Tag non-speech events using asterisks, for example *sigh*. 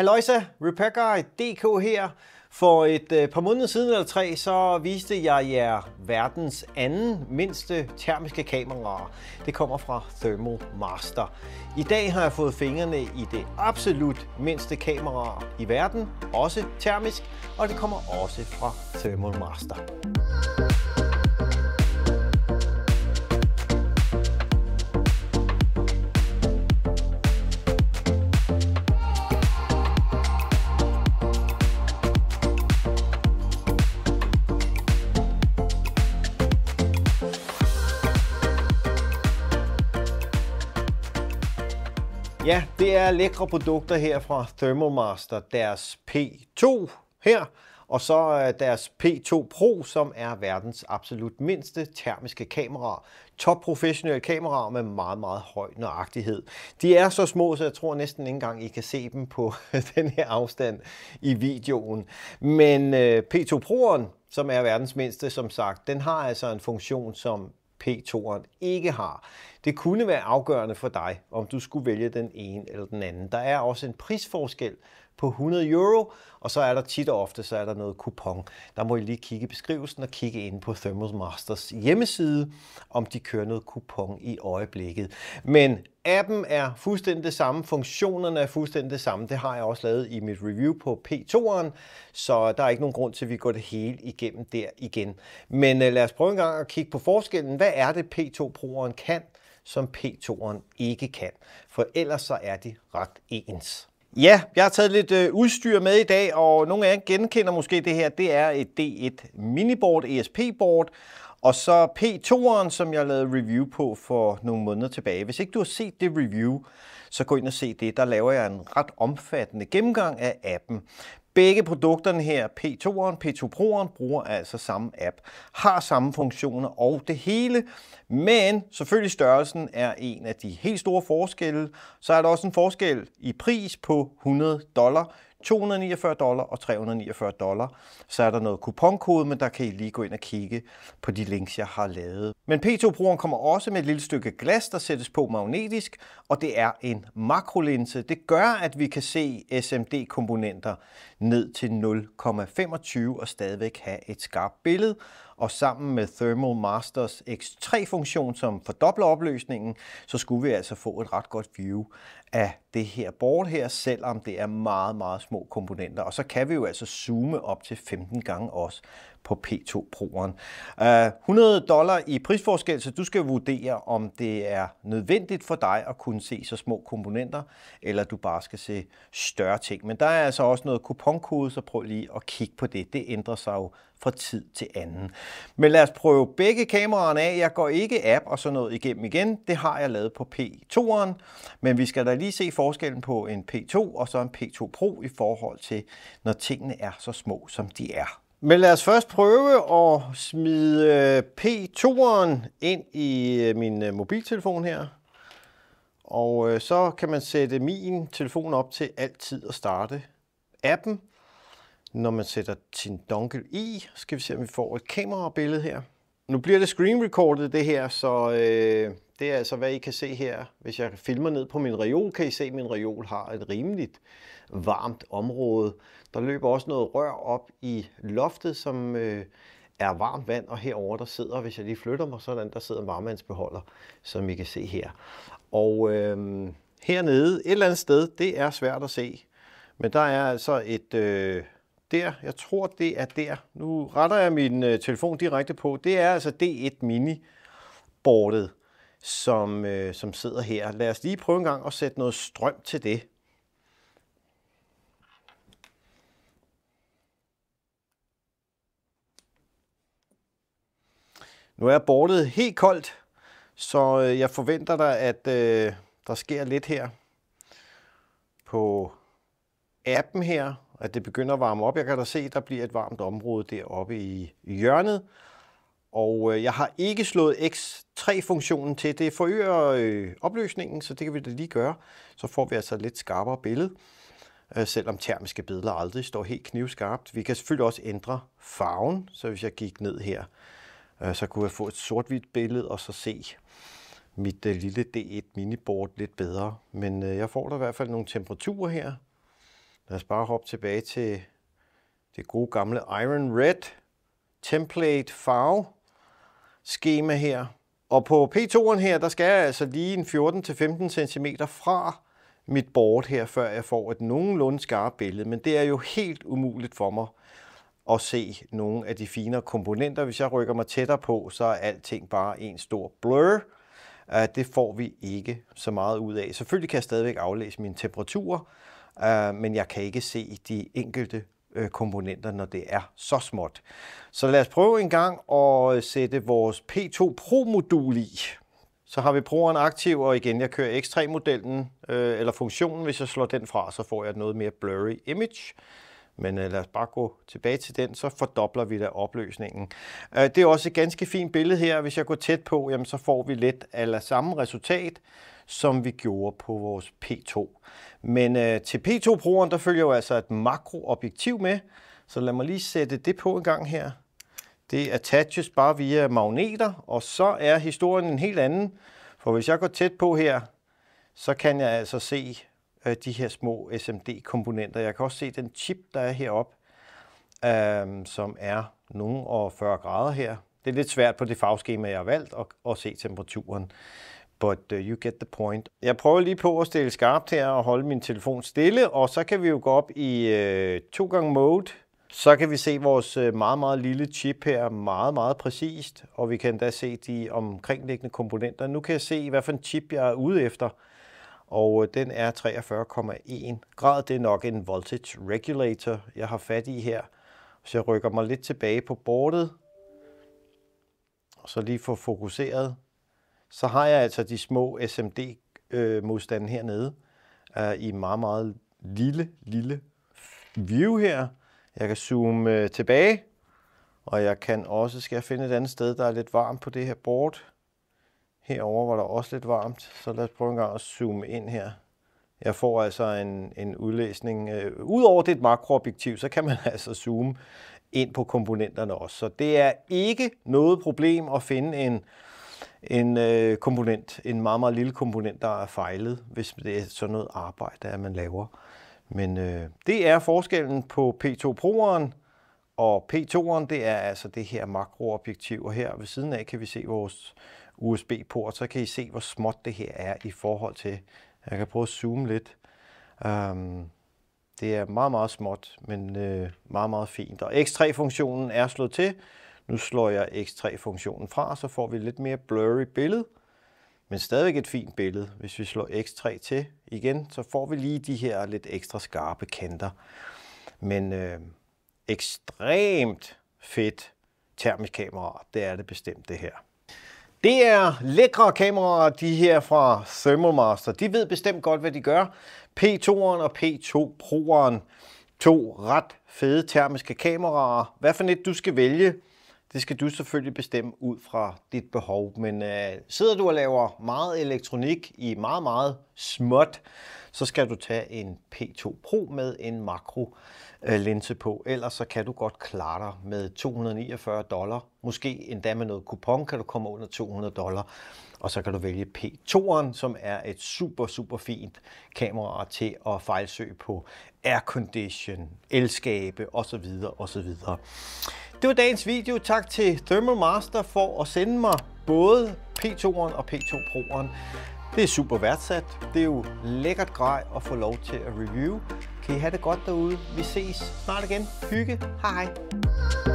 Halløjsa, Repair DK her. For et øh, par måneder siden eller tre, så viste jeg jer verdens anden mindste termiske kamera. Det kommer fra Thermal Master. I dag har jeg fået fingrene i det absolut mindste kamera i verden, også termisk, og det kommer også fra Thermal Master. Ja, det er lækre produkter her fra Thermomaster, deres P2 her, og så øh, deres P2 Pro, som er verdens absolut mindste termiske kamera. Top professionelle kameraer med meget, meget høj nøjagtighed. De er så små, så jeg tror næsten ikke engang, I kan se dem på *laughs* den her afstand i videoen. Men øh, P2 Pro'en, som er verdens mindste, som sagt, den har altså en funktion, som P2'eren ikke har. Det kunne være afgørende for dig, om du skulle vælge den ene eller den anden. Der er også en prisforskel på 100 euro, og så er der tit og ofte så er der noget kupon. Der må I lige kigge i beskrivelsen og kigge ind på Thermos Masters hjemmeside, om de kører noget kupon i øjeblikket. Men appen er fuldstændig det samme, funktionerne er fuldstændig det samme. Det har jeg også lavet i mit review på P2'eren, så der er ikke nogen grund til, at vi går det hele igennem der igen. Men øh, lad os prøve en gang at kigge på forskellen. Hvad er det P2 brugeren kan? som P2'eren ikke kan. For ellers så er de ret ens. Ja, jeg har taget lidt øh, udstyr med i dag, og nogle af jer genkender måske det her. Det er et D1 miniboard, ESP-board, og så P2'eren, som jeg lavede review på for nogle måneder tilbage. Hvis ikke du har set det review, så gå ind og se det. Der laver jeg en ret omfattende gennemgang af appen. Begge produkterne her, P2'eren, P2 Pro'eren, bruger altså samme app, har samme funktioner og det hele, men selvfølgelig størrelsen er en af de helt store forskelle. Så er der også en forskel i pris på 100 dollar, 249 dollar og 349 dollar. Så er der noget kuponkode, men der kan I lige gå ind og kigge på de links, jeg har lavet. Men P2-brugeren kommer også med et lille stykke glas, der sættes på magnetisk, og det er en makrolinse. Det gør, at vi kan se SMD-komponenter ned til 0,25 og stadigvæk have et skarpt billede og sammen med Thermal Masters X3-funktion, som fordobler opløsningen, så skulle vi altså få et ret godt view af det her board her, selvom det er meget, meget små komponenter. Og så kan vi jo altså zoome op til 15 gange også på P2-proeren. 100 øh, dollar i prisforskel, så du skal vurdere, om det er nødvendigt for dig at kunne se så små komponenter, eller du bare skal se større ting. Men der er altså også noget kuponkode, så prøv lige at kigge på det. Det ændrer sig jo fra tid til anden. Men lad os prøve begge kameraerne af. Jeg går ikke app og sådan noget igennem igen. Det har jeg lavet på P2'eren, men vi skal da lige se forskellen på en P2 og så en P2 Pro i forhold til, når tingene er så små, som de er. Men lad os først prøve at smide øh, P2'eren ind i øh, min øh, mobiltelefon her. Og så kan man sætte min telefon op til altid at starte appen. Når man sætter sin dongle i, skal vi se, om vi får et kamerabillede her. Nu bliver det screen recordet det her, så øh, det er altså, hvad I kan se her. Hvis jeg filmer ned på min reol, kan I se, at min reol har et rimeligt varmt område. Der løber også noget rør op i loftet, som øh, er varmt vand, og herover der sidder, hvis jeg lige flytter mig sådan, der sidder varmevandsbeholder, varmvandsbeholder, som I kan se her. Og øh, hernede, et eller andet sted, det er svært at se, men der er altså et... Øh, der, jeg tror det er der, nu retter jeg min øh, telefon direkte på, det er altså D1 Mini-bordet som, øh, som sidder her. Lad os lige prøve en gang at sætte noget strøm til det. Nu er bordet helt koldt, så øh, jeg forventer dig, at øh, der sker lidt her på appen her, at det begynder at varme op. Jeg kan da se, at der bliver et varmt område deroppe i hjørnet. Og øh, jeg har ikke slået x3-funktionen til. Det forøger øh, opløsningen, så det kan vi da lige gøre. Så får vi altså et lidt skarpere billede, øh, selvom termiske billeder aldrig står helt knivskarpt. Vi kan selvfølgelig også ændre farven, så hvis jeg gik ned her, øh, så kunne jeg få et sort-hvidt billede og så se mit øh, lille D1 miniboard lidt bedre. Men øh, jeg får da i hvert fald nogle temperaturer her. Lad os bare hoppe tilbage til det gode gamle Iron Red template farve skema her. Og på P2'eren her, der skal jeg altså lige en 14-15 cm fra mit board her, før jeg får et nogenlunde skarpt billede. Men det er jo helt umuligt for mig at se nogle af de finere komponenter. Hvis jeg rykker mig tættere på, så er alting bare en stor blur. Øh, det får vi ikke så meget ud af. Selvfølgelig kan jeg stadigvæk aflæse mine temperaturer, øh, men jeg kan ikke se de enkelte Øh, komponenter, når det er så småt. Så lad os prøve en gang at sætte vores P2 Pro-modul i. Så har vi Pro'eren aktiv, og igen, jeg kører X3-modellen, øh, eller funktionen. Hvis jeg slår den fra, så får jeg et noget mere blurry image. Men øh, lad os bare gå tilbage til den, så fordobler vi da opløsningen. Øh, det er også et ganske fint billede her. Hvis jeg går tæt på, jamen, så får vi lidt af samme resultat som vi gjorde på vores P2. Men øh, til P2-brugeren, der følger jo altså et makroobjektiv med, så lad mig lige sætte det på en gang her. Det attaches bare via magneter, og så er historien en helt anden. For hvis jeg går tæt på her, så kan jeg altså se øh, de her små SMD-komponenter. Jeg kan også se den chip, der er heroppe, øh, som er nogen og 40 grader her. Det er lidt svært på det fagskema, jeg har valgt, at, at se temperaturen but uh, you get the point. Jeg prøver lige på at stille skarpt her og holde min telefon stille, og så kan vi jo gå op i uh, to gange mode. Så kan vi se vores øh, meget, meget lille chip her meget, meget præcist, og vi kan da se de omkringliggende komponenter. Nu kan jeg se, hvad for en chip jeg er ude efter, og øh, den er 43,1 grad. Det er nok en voltage regulator, jeg har fat i her. Så jeg rykker mig lidt tilbage på bordet, og så lige få fokuseret så har jeg altså de små SMD-modstande øh, hernede øh, i meget, meget lille, lille view her. Jeg kan zoome øh, tilbage, og jeg kan også, skal jeg finde et andet sted, der er lidt varmt på det her board. Herover var der også lidt varmt, så lad os prøve en gang at zoome ind her. Jeg får altså en, en udlæsning. Udover det makroobjektiv, så kan man *laughs* altså zoome ind på komponenterne også. Så det er ikke noget problem at finde en en øh, komponent, en meget, meget lille komponent, der er fejlet, hvis det er sådan noget arbejde, at man laver. Men øh, det er forskellen på P2 Pro'eren og P2'eren, det er altså det her makroobjektiv, og her ved siden af kan vi se vores USB-port, så kan I se, hvor småt det her er i forhold til, jeg kan prøve at zoome lidt. Um, det er meget, meget småt, men øh, meget, meget fint. Og X3-funktionen er slået til, nu slår jeg x3-funktionen fra, så får vi lidt mere blurry billede, men stadigvæk et fint billede. Hvis vi slår x3 til igen, så får vi lige de her lidt ekstra skarpe kanter. Men øh, ekstremt fedt termisk kamera, det er det bestemt det her. Det er lækre kameraer, de her fra Thermomaster. De ved bestemt godt, hvad de gør. P2'eren og P2 Pro'eren. To ret fede termiske kameraer. Hvad for et du skal vælge, det skal du selvfølgelig bestemme ud fra dit behov, men øh, sidder du og laver meget elektronik i meget, meget småt, så skal du tage en P2 Pro med en makro øh, linse på, ellers så kan du godt klare dig med 249 dollar. Måske endda med noget kupon kan du komme under 200 dollar, og så kan du vælge P2'eren, som er et super, super fint kamera til at fejlsøge på aircondition, elskabe osv. osv. Det var dagens video. Tak til Thermal Master for at sende mig både P2'eren og P2 Pro'eren. Det er super værdsat. Det er jo lækkert grej at få lov til at review. Kan I have det godt derude. Vi ses snart igen. Hygge. Hej hej.